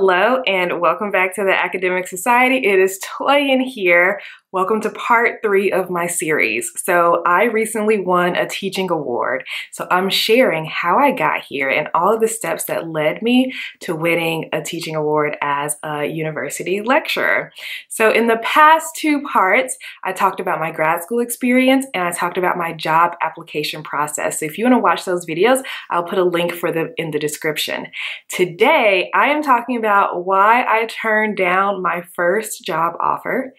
Hello and welcome back to the Academic Society. It is Toyin here Welcome to part three of my series. So, I recently won a teaching award. So, I'm sharing how I got here and all of the steps that led me to winning a teaching award as a university lecturer. So, in the past two parts, I talked about my grad school experience and I talked about my job application process. So, if you want to watch those videos, I'll put a link for them in the description. Today, I am talking about why I turned down my first job offer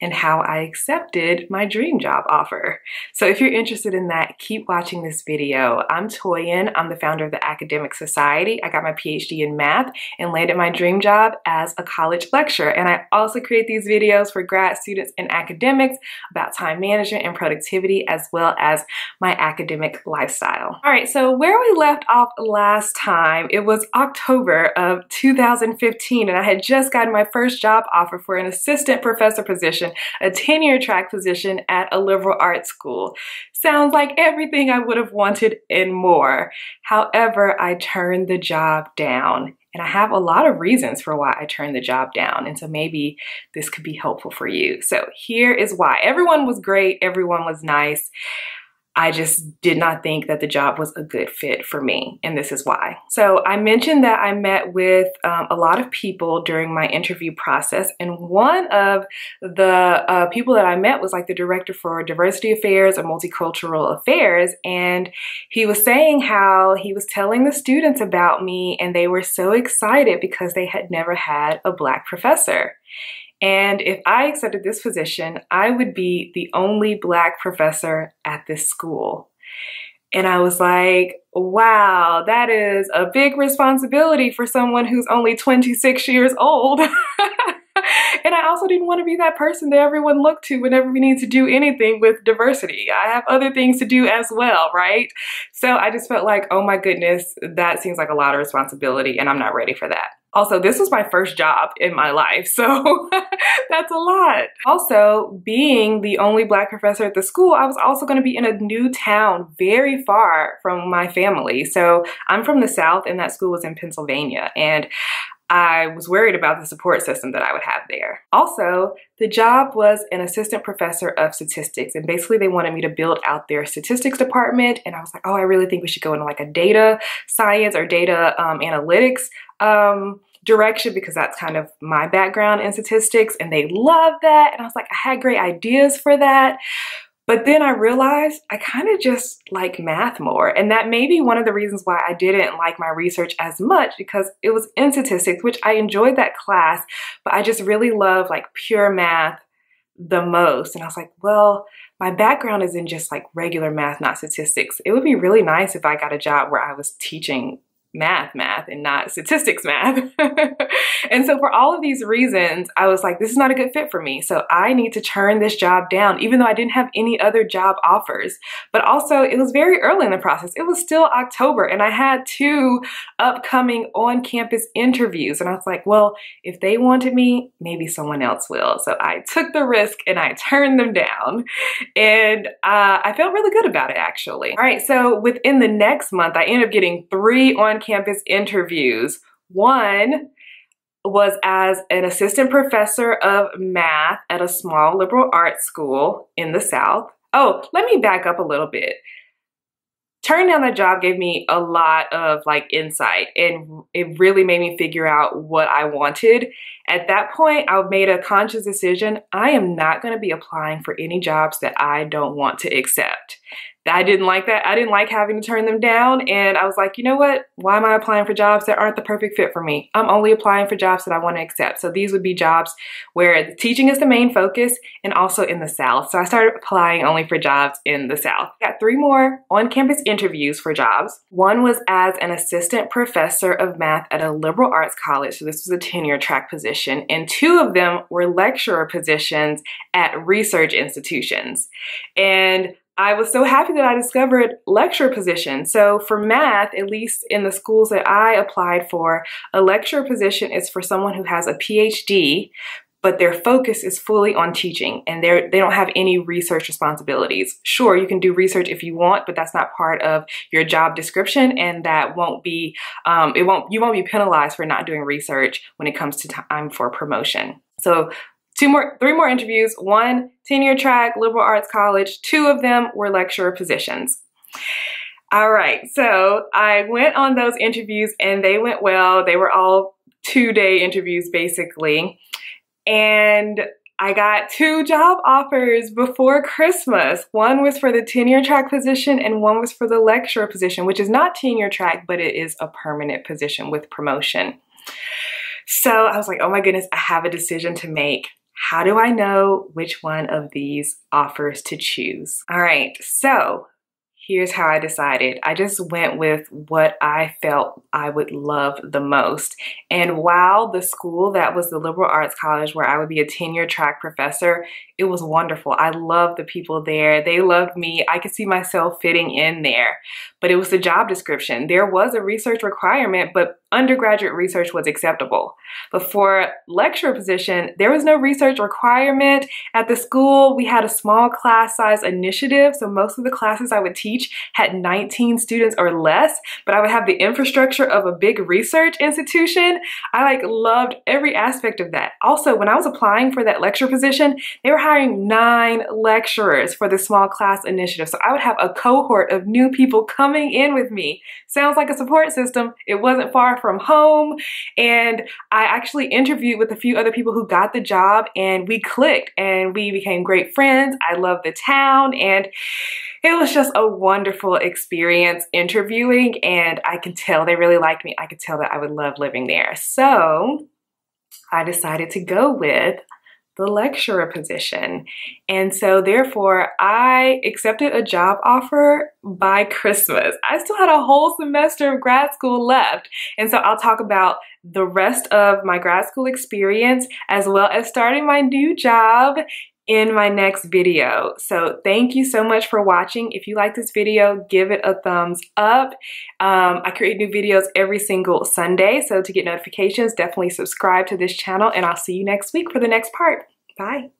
and how I accepted my dream job offer. So if you're interested in that, keep watching this video. I'm Toyin. I'm the founder of the Academic Society. I got my PhD in math and landed my dream job as a college lecturer. And I also create these videos for grad students and academics about time management and productivity, as well as my academic lifestyle. All right, so where we left off last time, it was October of 2015, and I had just gotten my first job offer for an assistant professor position position, a tenure track position at a liberal arts school. Sounds like everything I would have wanted and more. However, I turned the job down. And I have a lot of reasons for why I turned the job down. And so maybe this could be helpful for you. So here is why. Everyone was great, everyone was nice. I just did not think that the job was a good fit for me, and this is why. So, I mentioned that I met with um, a lot of people during my interview process, and one of the uh, people that I met was like the director for diversity affairs and multicultural affairs, and he was saying how he was telling the students about me, and they were so excited because they had never had a black professor. And if I accepted this position, I would be the only black professor at this school. And I was like, wow, that is a big responsibility for someone who's only 26 years old. and I also didn't want to be that person that everyone looked to whenever we need to do anything with diversity. I have other things to do as well, right? So I just felt like, oh my goodness, that seems like a lot of responsibility, and I'm not ready for that. Also, this was my first job in my life, so that's a lot. Also, being the only black professor at the school, I was also going to be in a new town very far from my family. So I'm from the South, and that school was in Pennsylvania. And I was worried about the support system that I would have there. Also, the job was an assistant professor of statistics, and basically they wanted me to build out their statistics department. And I was like, oh, I really think we should go into like a data science or data um, analytics um, direction because that's kind of my background in statistics. And they loved that. And I was like, I had great ideas for that. But then I realized I kind of just like math more. And that may be one of the reasons why I didn't like my research as much because it was in statistics, which I enjoyed that class, but I just really love like pure math the most. And I was like, well, my background is in just like regular math, not statistics. It would be really nice if I got a job where I was teaching math math and not statistics math. and so for all of these reasons, I was like, this is not a good fit for me. So I need to turn this job down, even though I didn't have any other job offers. But also it was very early in the process. It was still October and I had two upcoming on-campus interviews. And I was like, well, if they wanted me, maybe someone else will. So I took the risk and I turned them down. And uh, I felt really good about it actually. All right, so within the next month, I ended up getting three on on-campus interviews. One was as an assistant professor of math at a small liberal arts school in the South. Oh, let me back up a little bit. Turning down the job gave me a lot of like insight and it really made me figure out what I wanted. At that point, I made a conscious decision. I am not going to be applying for any jobs that I don't want to accept. I didn't like that. I didn't like having to turn them down. And I was like, you know what? Why am I applying for jobs that aren't the perfect fit for me? I'm only applying for jobs that I want to accept. So these would be jobs where the teaching is the main focus and also in the South. So I started applying only for jobs in the South. I got three more on campus interviews for jobs. One was as an assistant professor of math at a liberal arts college. So this was a tenure track position. And two of them were lecturer positions at research institutions. And I was so happy that I discovered lecture position. So for math, at least in the schools that I applied for, a lecture position is for someone who has a PhD, but their focus is fully on teaching and they they don't have any research responsibilities. Sure, you can do research if you want, but that's not part of your job description and that won't be, um, it won't, you won't be penalized for not doing research when it comes to time for promotion. So two more, three more interviews, one tenure track liberal arts college, two of them were lecturer positions. All right, so I went on those interviews and they went well. They were all two day interviews basically. And I got two job offers before Christmas. One was for the tenure track position and one was for the lecturer position, which is not tenure track, but it is a permanent position with promotion. So I was like, oh my goodness, I have a decision to make. How do I know which one of these offers to choose? All right, so here's how I decided. I just went with what I felt I would love the most. And while the school that was the liberal arts college where I would be a tenure track professor, it was wonderful. I loved the people there. They loved me. I could see myself fitting in there. But it was the job description. There was a research requirement, but undergraduate research was acceptable. But for lecturer position, there was no research requirement. At the school, we had a small class size initiative, so most of the classes I would teach each had 19 students or less, but I would have the infrastructure of a big research institution. I like loved every aspect of that. Also, when I was applying for that lecture position, they were hiring nine lecturers for the small class initiative. So I would have a cohort of new people coming in with me. Sounds like a support system. It wasn't far from home. And I actually interviewed with a few other people who got the job and we clicked and we became great friends. I love the town and it was just a wonderful experience interviewing and I can tell they really liked me. I could tell that I would love living there. So I decided to go with the lecturer position. And so therefore I accepted a job offer by Christmas. I still had a whole semester of grad school left. And so I'll talk about the rest of my grad school experience as well as starting my new job in my next video. So thank you so much for watching. If you like this video, give it a thumbs up. Um, I create new videos every single Sunday, so to get notifications, definitely subscribe to this channel and I'll see you next week for the next part. Bye.